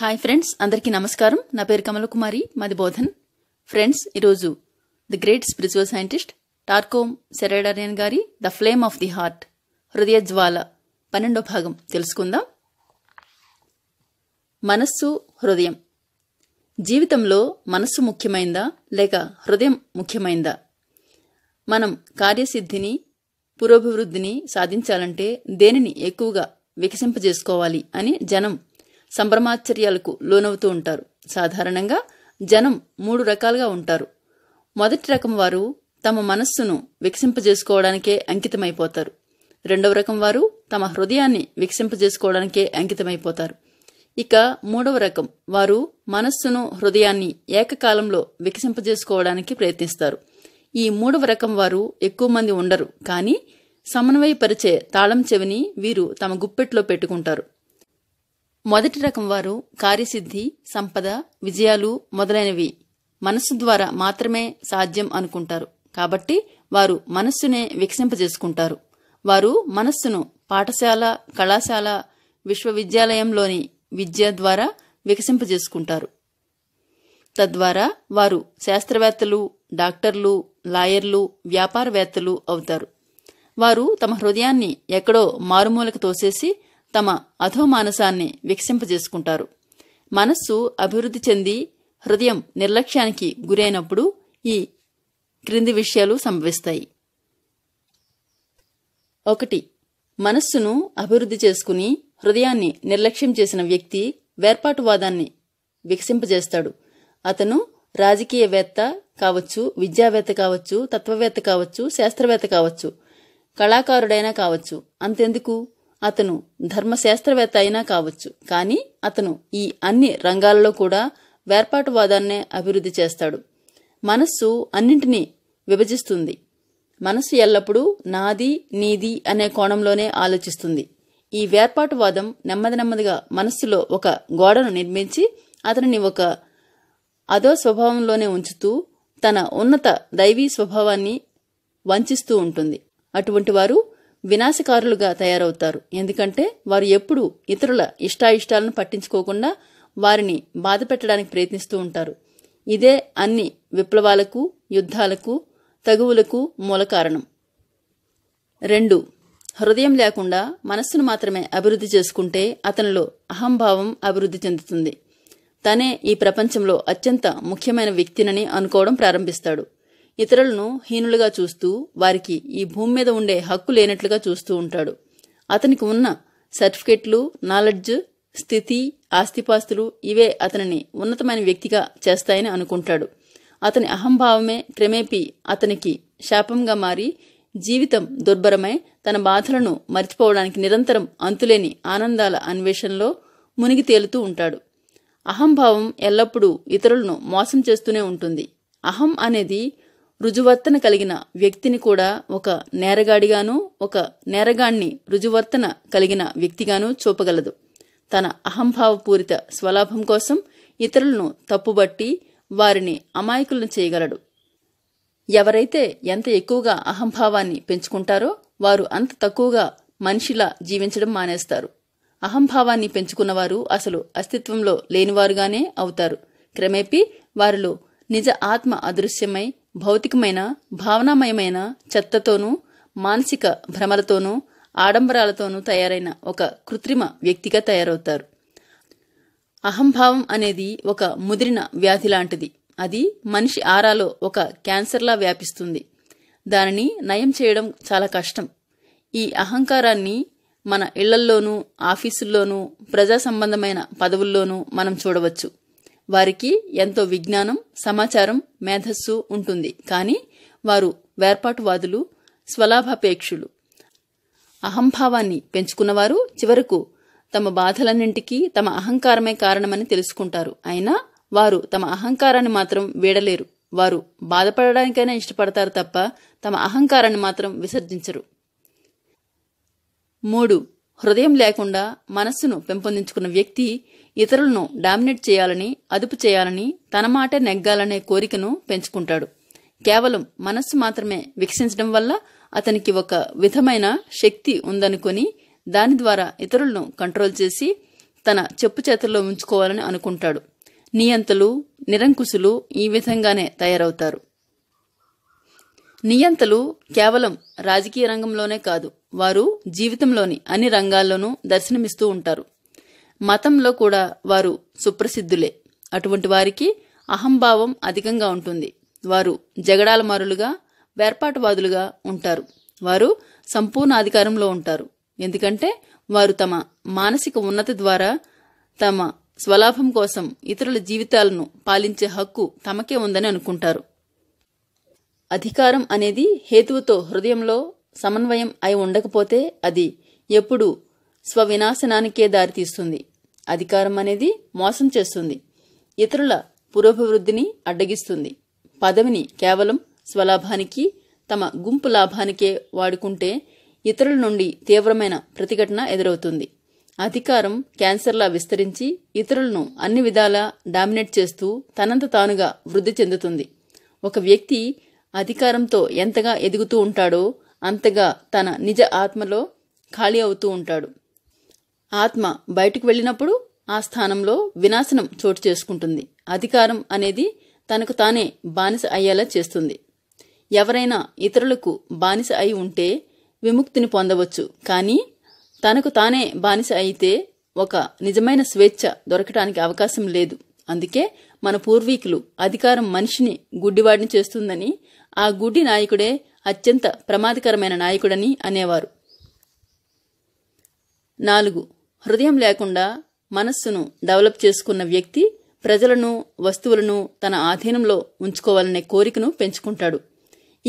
hi friends అందరికీ నమస్కారం నా పేరు కుమారి మాది బోధన్ ఫ్రెండ్స్ ఈరోజు ది గ్రేట్ స్పిరిచువల్ సైంటిస్ట్ టార్కోమ్ సెరెడరియన్ గారి the flame of the heart హృదయ జ్వాల పన్నెండో భాగం తెలుసుకుందాం మనస్సు హృదయం జీవితంలో మనస్సు ముఖ్యమైందా లేక హృదయం ముఖ్యమైందా మనం కార్యసిద్ధిని పురోభివృద్ధిని సాధించాలంటే దేనిని ఎక్కువగా వికసింపజేసుకోవాలి అని జనం సంభ్రమాశ్చర్యాలకు లోనవుతూ ఉంటారు సాధారణంగా జనం మూడు రకాలుగా ఉంటారు మొదటి రకం వారు తమ మనస్సును వికసింపజేసుకోవడానికే అంకితమైపోతారు రెండవ రకం వారు తమ హృదయాన్ని వికసింపజేసుకోవడానికే అంకితమైపోతారు ఇక మూడవ రకం వారు మనస్సును హృదయాన్ని ఏకకాలంలో వికసింపజేసుకోవడానికి ప్రయత్నిస్తారు ఈ మూడవ రకం వారు ఎక్కువ మంది ఉండరు కానీ సమన్వయపరిచే తాళం చెవిని వీరు తమ గుప్పెట్లో పెట్టుకుంటారు మొదటి రకం వారు కార్యసిద్ధి సంపద విజయాలు మొదలైనవి మనస్సు ద్వారా మాత్రమే సాధ్యం అనుకుంటారు కాబట్టి వారు మనస్సునే వికసింపజేసుకుంటారు వారు మనస్సును పాఠశాల కళాశాల విశ్వవిద్యాలయంలోని విద్య ద్వారా వికసింపజేసుకుంటారు తద్వారా వారు శాస్త్రవేత్తలు డాక్టర్లు లాయర్లు వ్యాపారవేత్తలు అవుతారు వారు తమ హృదయాన్ని ఎక్కడో మారుమూలకు తోసేసి తమ అధోమానసాన్ని వికసింపజేసుకుంటారు మనస్సు అభివృద్ధి చెంది హృదయం నిర్లక్ష్యానికి గురైనప్పుడు ఈ క్రింది విషయాలు సంభవిస్తాయి ఒకటి మనస్సును అభివృద్ధి చేసుకుని హృదయాన్ని నిర్లక్ష్యం చేసిన వ్యక్తి వేర్పాటువాదాన్ని వికసింపజేస్తాడు అతను రాజకీయవేత్త కావచ్చు విద్యావేత్త కావచ్చు తత్వవేత్త కావచ్చు శాస్త్రవేత్త కావచ్చు కళాకారుడైనా కావచ్చు అంతెందుకు అతను ధర్మశాస్త్రవేత్త అయినా కావచ్చు కానీ అతను ఈ అన్ని రంగాలలో కూడా వేర్పాటువాదాన్నే అభివృద్ధి చేస్తాడు మనస్సు అన్నింటినీ విభజిస్తుంది మనస్సు ఎల్లప్పుడూ నాది నీది అనే కోణంలోనే ఆలోచిస్తుంది ఈ వేర్పాటువాదం నెమ్మది నెమ్మదిగా మనస్సులో ఒక గోడను నిర్మించి అతనిని ఒక అదో స్వభావంలోనే ఉంచుతూ తన ఉన్నత దైవీ స్వభావాన్ని వంచిస్తూ ఉంటుంది అటువంటి వారు వినాశకారులుగా తయారవుతారు ఎందుకంటే వారు ఎప్పుడూ ఇతరుల ఇష్టాయిష్టాలను పట్టించుకోకుండా వారిని బాధ పెట్టడానికి ప్రయత్నిస్తూ ఉంటారు ఇదే అన్ని విప్లవాలకు యుద్ధాలకు తగువులకు మూల కారణం రెండు హృదయం లేకుండా మనస్సును మాత్రమే అభివృద్ధి చేసుకుంటే అతనిలో అహంభావం అభివృద్ధి చెందుతుంది తనే ఈ ప్రపంచంలో అత్యంత ముఖ్యమైన వ్యక్తినని అనుకోవడం ప్రారంభిస్తాడు ఇతరులను హీనులుగా చూస్తూ వారికి ఈ భూమి మీద ఉండే హక్కు లేనట్లుగా చూస్తూ ఉంటాడు అతనికి ఉన్న సర్టిఫికెట్లు నాలెడ్జ్ స్థితి ఆస్తిపాస్తులు ఇవే అతనిని ఉన్నతమైన వ్యక్తిగా చేస్తాయని అనుకుంటాడు అతని అహంభావమే క్రమేపీ అతనికి శాపంగా మారి జీవితం దుర్భరమై తన బాధలను మర్చిపోవడానికి నిరంతరం అంతులేని ఆనందాల అన్వేషణలో మునిగి తేలుతూ ఉంటాడు అహంభావం ఎల్లప్పుడూ ఇతరులను మోసం చేస్తూనే ఉంటుంది అహం అనేది రుజువర్తన కలిగిన వ్యక్తిని కూడా ఒక నేరగాడిగాను ఒక నేరగాణ్ణి రుజువర్తన కలిగిన వ్యక్తిగాను చూపగలదు తన అహంభావపూరిత స్వలాభం కోసం ఇతరులను తప్పుబట్టి వారిని అమాయకులను చేయగలడు ఎవరైతే ఎంత ఎక్కువగా అహంభావాన్ని పెంచుకుంటారో వారు అంత తక్కువగా మనిషిలా జీవించడం మానేస్తారు అహంభావాన్ని పెంచుకున్నవారు అసలు అస్తిత్వంలో లేనివారుగానే అవుతారు క్రమేపీ వారిలో నిజ ఆత్మ అదృశ్యమై భౌతికమైన భావనామయమైన చెత్తతోనూ మానసిక భ్రమలతోనూ ఆడంబరాలతోనూ తయారైన ఒక కృత్రిమ వ్యక్తిగా తయారవుతారు అహంభావం అనేది ఒక ముదిరిన వ్యాధి లాంటిది అది మనిషి ఆరాలో ఒక క్యాన్సర్లా వ్యాపిస్తుంది దానిని నయం చేయడం చాలా కష్టం ఈ అహంకారాన్ని మన ఇళ్లల్లోనూ ఆఫీసుల్లోనూ ప్రజా సంబంధమైన పదవుల్లోనూ మనం చూడవచ్చు వారికి ఎంతో విజ్ఞానం సమాచారం మేధస్సు ఉంటుంది కానీ వారు వేర్పాటువాదులు స్వలాభాపేక్షులు అహంభావాన్ని పెంచుకున్నవారు చివరకు తమ బాధలన్నింటికీ తమ అహంకారమే కారణమని తెలుసుకుంటారు అయినా వారు తమ అహంకారాన్ని మాత్రం వీడలేరు వారు బాధపడడానికైనా ఇష్టపడతారు తప్ప తమ అహంకారాన్ని మాత్రం విసర్జించరు మూడు హృదయం లేకుండా మనస్సును పెంపొందించుకున్న వ్యక్తి ఇతరులను డామినేట్ చేయాలని అదుపు చేయాలని తన మాటే నెగ్గాలనే కోరికను పెంచుకుంటాడు కేవలం మనస్సు మాత్రమే వికసించడం వల్ల అతనికి ఒక విధమైన శక్తి ఉందనుకొని దాని ద్వారా ఇతరులను కంట్రోల్ చేసి తన చెప్పు చేతుల్లో ఉంచుకోవాలని అనుకుంటాడు నియంతలు నిరంకుశులు ఈ విధంగానే తయారవుతారు నియంతలు కేవలం రాజకీయ రంగంలోనే కాదు వారు జీవితంలోని అన్ని రంగాల్లోనూ దర్శనమిస్తూ ఉంటారు మతంలో కూడా వారు సుప్రసిద్ధులే అటువంటి వారికి అహంభావం అధికంగా ఉంటుంది వారు జగడాలమారులుగా వేర్పాటువాదులుగా ఉంటారు వారు సంపూర్ణ అధికారంలో ఉంటారు ఎందుకంటే వారు తమ మానసిక ఉన్నతి ద్వారా తమ స్వలాభం కోసం ఇతరుల జీవితాలను పాలించే హక్కు తమకే ఉందని అనుకుంటారు అధికారం అనేది హేతువుతో హృదయంలో సమన్వయం అయి ఉండకపోతే అది ఎప్పుడు స్వవినాశనానికే దారితీస్తుంది అధికారం అనేది మోసం చేస్తుంది ఇతరుల పురోభివృద్ధిని అడ్డగిస్తుంది పదవిని కేవలం స్వలాభానికి తమ గుంపు లాభానికే వాడుకుంటే ఇతరుల నుండి తీవ్రమైన ప్రతిఘటన ఎదురవుతుంది అధికారం క్యాన్సర్లా విస్తరించి ఇతరులను అన్ని విధాలా డామినేట్ చేస్తూ తనంత తానుగా వృద్ధి చెందుతుంది ఒక వ్యక్తి అధికారంతో ఎంతగా ఎదుగుతూ ఉంటాడో అంతగా తన నిజ ఆత్మలో ఖాళీ అవుతూ ఉంటాడు ఆత్మ బయటకు వెళ్ళినప్పుడు ఆ స్థానంలో వినాశనం చోటు చేసుకుంటుంది అధికారం అనేది తనకు తానే బానిస అయ్యేలా చేస్తుంది ఎవరైనా ఇతరులకు బానిస అయి ఉంటే విముక్తిని పొందవచ్చు కానీ తనకు తానే బానిస అయితే ఒక నిజమైన స్వేచ్ఛ దొరకటానికి అవకాశం లేదు అందుకే మన పూర్వీకులు అధికారం మనిషిని గుడ్డివాడిని చేస్తుందని ఆ గుడ్డి నాయకుడే అత్యంత ప్రమాదకరమైన నాయకుడని అనేవారు నాలుగు హృదయం లేకుండా మనస్సును డెవలప్ చేసుకున్న వ్యక్తి ప్రజలను వస్తువులను తన ఆధీనంలో ఉంచుకోవాలనే కోరికను పెంచుకుంటాడు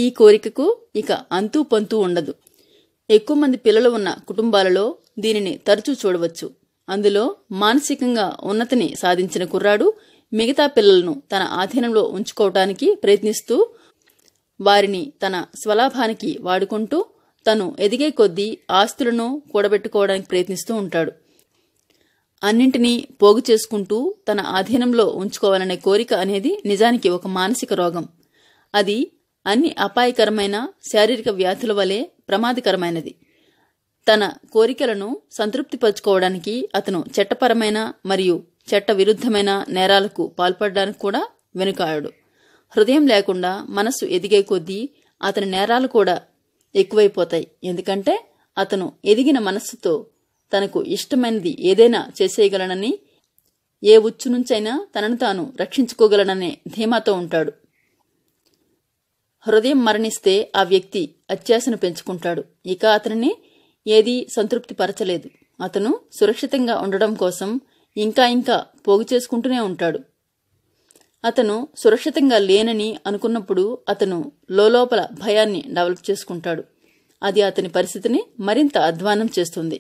ఈ కోరికకు ఇక అంతూ పంతూ ఉండదు ఎక్కువ మంది పిల్లలు ఉన్న కుటుంబాలలో దీనిని తరచూ చూడవచ్చు అందులో మానసికంగా ఉన్నతిని సాధించిన కుర్రాడు మిగతా పిల్లలను తన ఆధీనంలో ఉంచుకోవటానికి ప్రయత్నిస్తూ వారిని తన స్వలాభానికి వాడుకుంటూ తను ఎదిగే కొద్దీ ఆస్తులను కూడబెట్టుకోవడానికి ప్రయత్నిస్తూ ఉంటాడు అన్నింటినీ పోగు చేసుకుంటూ తన ఆధీనంలో ఉంచుకోవాలనే కోరిక అనేది నిజానికి ఒక మానసిక రోగం అది అన్ని అపాయకరమైన శారీరక వ్యాధుల వలె ప్రమాదకరమైనది తన కోరికలను సంతృప్తిపరచుకోవడానికి అతను చట్టపరమైన మరియు చట్ట విరుద్ధమైన నేరాలకు పాల్పడడానికి కూడా వెనుకాడు హృదయం లేకుండా మనస్సు ఎదిగే కొద్దీ అతని నేరాలు కూడా ఎక్కువైపోతాయి ఎందుకంటే అతను ఎదిగిన మనస్సుతో తనకు ఇష్టమైనది ఏదైనా చేసేయగలనని ఏ ఉచ్చు నుంచైనా తనను తాను రక్షించుకోగలననే ధీమాతో ఉంటాడు హృదయం మరణిస్తే ఆ వ్యక్తి అత్యాశను పెంచుకుంటాడు ఇక అతనిని ఏదీ సంతృప్తి పరచలేదు అతను సురక్షితంగా ఉండడం కోసం ఇంకా ఇంకా పోగు చేసుకుంటూనే ఉంటాడు అతను సురక్షితంగా లేనని అనుకున్నప్పుడు అతను లోపల భయాన్ని డెవలప్ చేసుకుంటాడు అది అతని పరిస్థితిని మరింత అధ్వానం చేస్తుంది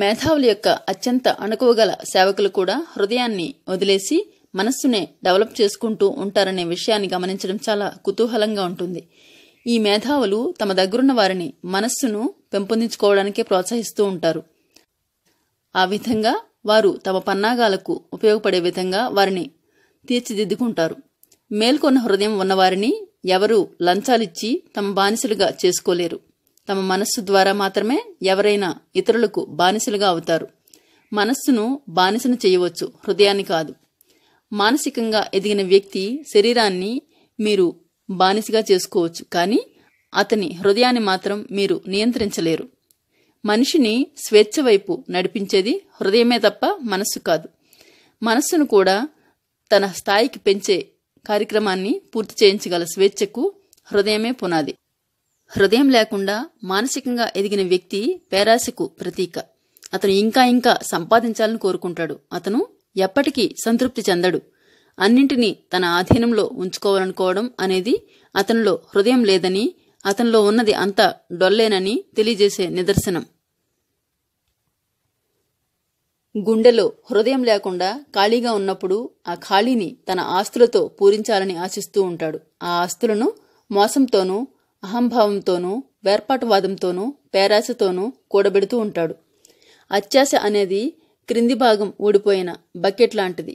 మేధావుల యొక్క అత్యంత అణుకువగల సేవకులు కూడా హృదయాన్ని వదిలేసి మనస్సునే డెవలప్ చేసుకుంటూ ఉంటారనే విషయాన్ని గమనించడం చాలా కుతూహలంగా ఉంటుంది ఈ మేధావులు తమ దగ్గరున్న వారిని మనస్సును పెంపొందించుకోవడానికే ప్రోత్సహిస్తూ ఉంటారు ఆ విధంగా వారు తమ పన్నాగాలకు ఉపయోగపడే విధంగా వారిని తీర్చిదిద్దుకుంటారు మేల్కొన్న హృదయం ఉన్నవారిని ఎవరూ లంచాలిచ్చి తమ బానిసలుగా చేసుకోలేరు తమ మనస్సు ద్వారా మాత్రమే ఎవరైనా ఇతరులకు బానిసలుగా అవుతారు మనస్సును బానిసను చేయవచ్చు హృదయాన్ని కాదు మానసికంగా ఎదిగిన వ్యక్తి శరీరాన్ని మీరు బానిసగా చేసుకోవచ్చు కానీ అతని హృదయాన్ని మాత్రం మీరు నియంత్రించలేరు మనిషిని స్వేచ్ఛ వైపు నడిపించేది హృదయమే తప్ప మనస్సు కాదు మనస్సును కూడా తన స్థాయికి పెంచే కార్యక్రమాన్ని పూర్తి చేయించగల స్వేచ్ఛకు హృదయమే పునాది హృదయం లేకుండా మానసికంగా ఎదిగిన వ్యక్తి పేరాశకు ప్రతీక అతను ఇంకా ఇంకా సంపాదించాలని కోరుకుంటాడు అతను ఎప్పటికీ సంతృప్తి చెందడు అన్నింటినీ తన ఆధీనంలో ఉంచుకోవాలనుకోవడం అనేది అతనిలో హృదయం లేదని అతనిలో ఉన్నది అంతా డొల్లేనని తెలియజేసే నిదర్శనం గుండెలో హృదయం లేకుండా ఖాళీగా ఉన్నప్పుడు ఆ ఖాళీని తన ఆస్తులతో పూరించాలని ఆశిస్తూ ఉంటాడు ఆ ఆస్తులను మోసంతోనూ అహంభావంతోనూ వేర్పాటువాదంతోనూ పేరాశతోనూ కూడబెడుతూ ఉంటాడు అత్యాశ అనేది క్రింది భాగం ఊడిపోయిన బకెట్ లాంటిది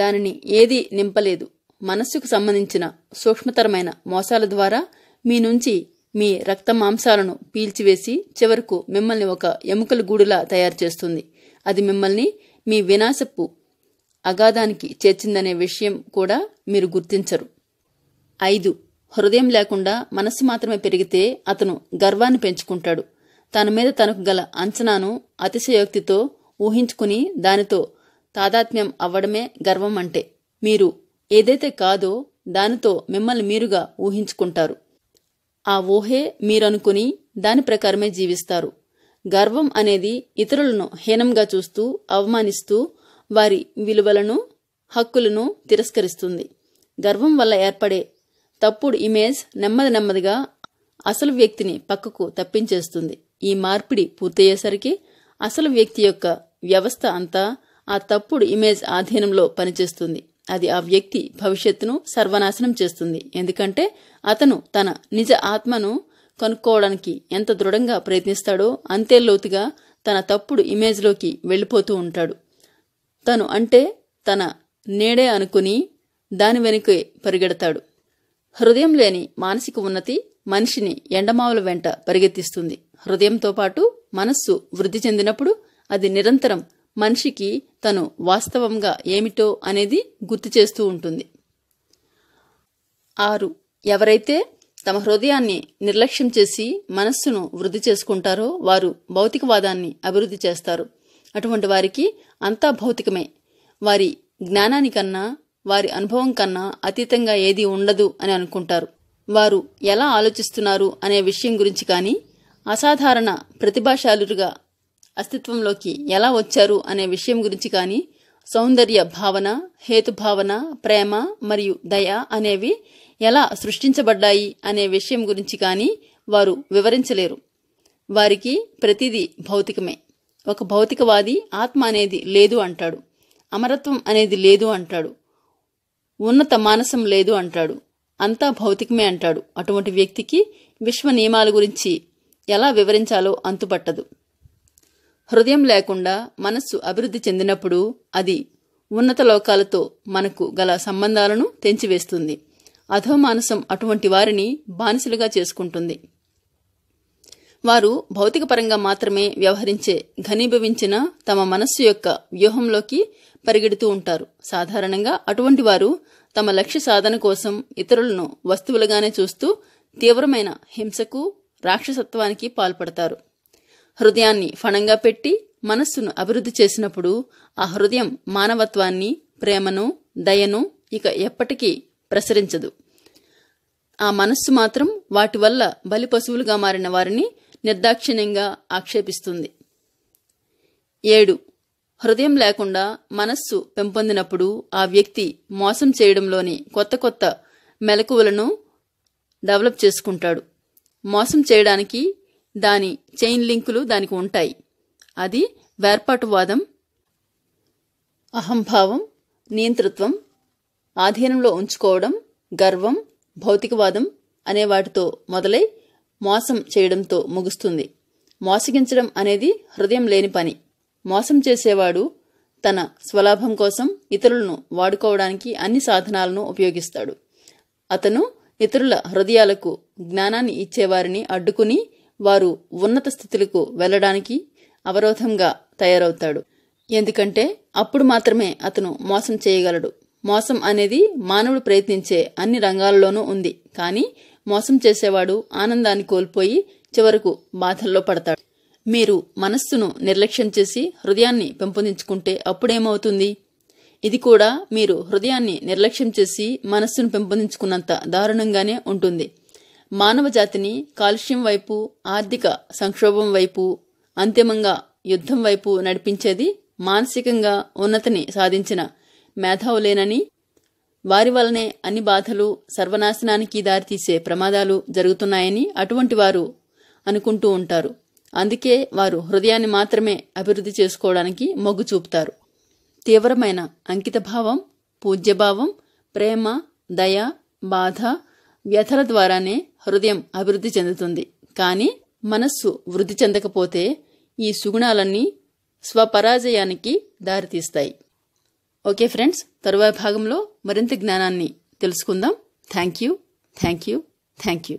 దానిని ఏదీ నింపలేదు మనస్సుకు సంబంధించిన సూక్ష్మతరమైన మోసాల ద్వారా మీ నుంచి మీ రక్త మాంసాలను పీల్చివేసి చివరకు మిమ్మల్ని ఒక ఎముకల గూడులా తయారు చేస్తుంది అది మిమ్మల్ని మీ వినాశపు అగాధానికి చేర్చిందనే విషయం కూడా మీరు గుర్తించరు ఐదు హృదయం లేకుండా మనస్సు మాత్రమే పెరిగితే అతను గర్వాన్ని పెంచుకుంటాడు తన మీద తనకు గల అంచనాను అతిశయోక్తితో ఊహించుకుని దానితో తాదాత్మ్యం అవ్వడమే గర్వం అంటే మీరు ఏదైతే కాదో దానితో మిమ్మల్ని మీరుగా ఊహించుకుంటారు ఆ ఊహే మీరనుకుని దాని ప్రకారమే జీవిస్తారు గర్వం అనేది ఇతరులను హీనంగా చూస్తూ అవమానిస్తూ వారి విలువలను హక్కులను తిరస్కరిస్తుంది గర్వం వల్ల ఏర్పడే తప్పుడు ఇమేజ్ నెమ్మది నెమ్మదిగా అసలు వ్యక్తిని పక్కకు తప్పించేస్తుంది ఈ మార్పిడి పూర్తయ్యేసరికి అసలు వ్యక్తి యొక్క వ్యవస్థ అంతా ఆ తప్పుడు ఇమేజ్ ఆధీనంలో పనిచేస్తుంది అది ఆ వ్యక్తి భవిష్యత్తును సర్వనాశనం చేస్తుంది ఎందుకంటే అతను తన నిజ ఆత్మను కనుక్కోవడానికి ఎంత దృఢంగా ప్రయత్నిస్తాడో అంతే లోతుగా తన తప్పుడు ఇమేజ్లోకి వెళ్ళిపోతూ ఉంటాడు తను అంటే తన నేడే అనుకుని దాని వెనుకే పరిగెడతాడు హృదయం లేని మానసిక ఉన్నతి మనిషిని ఎండమావుల వెంట పరిగెత్తిస్తుంది హృదయంతో పాటు మనస్సు వృద్ధి చెందినప్పుడు అది నిరంతరం మనిషికి తను వాస్తవంగా ఏమిటో అనేది గుర్తు చేస్తూ ఉంటుంది ఆరు ఎవరైతే తమ హృదయాన్ని నిర్లక్ష్యం చేసి మనస్సును వృద్ధి చేసుకుంటారో వారు భౌతికవాదాన్ని అభివృద్ధి చేస్తారు అటువంటి వారికి అంతా భౌతికమే వారి జ్ఞానానికన్నా వారి అనుభవం కన్నా అతీతంగా ఏది ఉండదు అని అనుకుంటారు వారు ఎలా ఆలోచిస్తున్నారు అనే విషయం గురించి కానీ అసాధారణ ప్రతిభాశాలుగా అస్తిత్వంలోకి ఎలా వచ్చారు అనే విషయం గురించి కానీ సౌందర్య భావన హేతుభావన ప్రేమ మరియు దయ అనేవి ఎలా సృష్టించబడ్డాయి అనే విషయం గురించి కానీ వారు వివరించలేరు వారికి ప్రతిదీ భౌతికమే ఒక భౌతికవాది ఆత్మ అనేది లేదు అంటాడు అమరత్వం అనేది లేదు అంటాడు ఉన్నత మానసం లేదు అంటాడు అంతా భౌతికమే అంటాడు అటువంటి వ్యక్తికి విశ్వ నియమాల గురించి ఎలా వివరించాలో అంతుపట్టదు హృదయం లేకుండా మనస్సు అభివృద్ధి చెందినప్పుడు అది ఉన్నత లోకాలతో మనకు గల సంబంధాలను తెంచివేస్తుంది అధోమానసం అటువంటి వారిని బానిసలుగా చేసుకుంటుంది వారు భౌతికపరంగా మాత్రమే వ్యవహరించే ఘనీభవించిన తమ మనస్సు యొక్క వ్యూహంలోకి పరిగెడుతూ ఉంటారు సాధారణంగా అటువంటి వారు తమ లక్ష్య సాధన కోసం ఇతరులను వస్తువులుగానే చూస్తూ తీవ్రమైన హింసకు రాక్షసత్వానికి పాల్పడతారు హృదయాన్ని ఫణంగా పెట్టి మనస్సును అభివృద్ధి చేసినప్పుడు ఆ హృదయం మానవత్వాన్ని ప్రేమను దయను ఇక ఎప్పటికీ ప్రసరించదు ఆ మనస్సు మాత్రం వాటి వల్ల బలి పశువులుగా మారిన వారిని నిర్దాక్షిణ్యంగా ఆక్షేపిస్తుంది ఏడు హృదయం లేకుండా మనస్సు పెంపొందినప్పుడు ఆ వ్యక్తి మోసం చేయడంలోని కొత్త కొత్త మెలకువలను డెవలప్ చేసుకుంటాడు మోసం చేయడానికి దాని చైన్ లింకులు దానికి ఉంటాయి అది వేర్పాటువాదం అహంభావం నియంతృత్వం ఆధీనంలో ఉంచుకోవడం గర్వం భౌతికవాదం అనే వాటితో మొదలై మోసం చేయడంతో ముగుస్తుంది మోసగించడం అనేది హృదయం లేని పని మోసం చేసేవాడు తన స్వలాభం కోసం ఇతరులను వాడుకోవడానికి అన్ని సాధనాలను ఉపయోగిస్తాడు అతను ఇతరుల హృదయాలకు జ్ఞానాన్ని ఇచ్చేవారిని అడ్డుకుని వారు ఉన్నత స్థితులకు వెళ్లడానికి అవరోధంగా తయారవుతాడు ఎందుకంటే అప్పుడు మాత్రమే అతను మోసం చేయగలడు మోసం అనేది మానవుడు ప్రయత్నించే అన్ని రంగాల్లోనూ ఉంది కానీ మోసం చేసేవాడు ఆనందాన్ని కోల్పోయి చివరకు బాధల్లో పడతాడు మీరు మనస్సును నిర్లక్ష్యం చేసి హృదయాన్ని పెంపొందించుకుంటే అప్పుడేమవుతుంది ఇది కూడా మీరు హృదయాన్ని నిర్లక్ష్యం చేసి మనస్సును పెంపొందించుకున్నంత దారుణంగానే ఉంటుంది మానవ జాతిని కాలుష్యం వైపు ఆర్థిక సంక్షోభం వైపు అంతిమంగా యుద్ధం వైపు నడిపించేది మానసికంగా ఉన్నతిని సాధించిన మేధావులేనని వారి వలనే అన్ని బాధలు సర్వనాశనానికి దారితీసే ప్రమాదాలు జరుగుతున్నాయని అటువంటి వారు అనుకుంటూ ఉంటారు అందుకే వారు హృదయాన్ని మాత్రమే అభివృద్ధి చేసుకోవడానికి మొగ్గు చూపుతారు తీవ్రమైన అంకితభావం పూజ్యభావం ప్రేమ దయ బాధ వ్యథల ద్వారానే హృదయం అభివృద్ధి చెందుతుంది కానీ మనస్సు వృద్ధి చెందకపోతే ఈ సుగుణాలన్నీ స్వపరాజయానికి దారితీస్తాయి ఓకే ఫ్రెండ్స్ తరువాత భాగంలో మరింత జ్ఞానాన్ని తెలుసుకుందాం thank you thank you thank you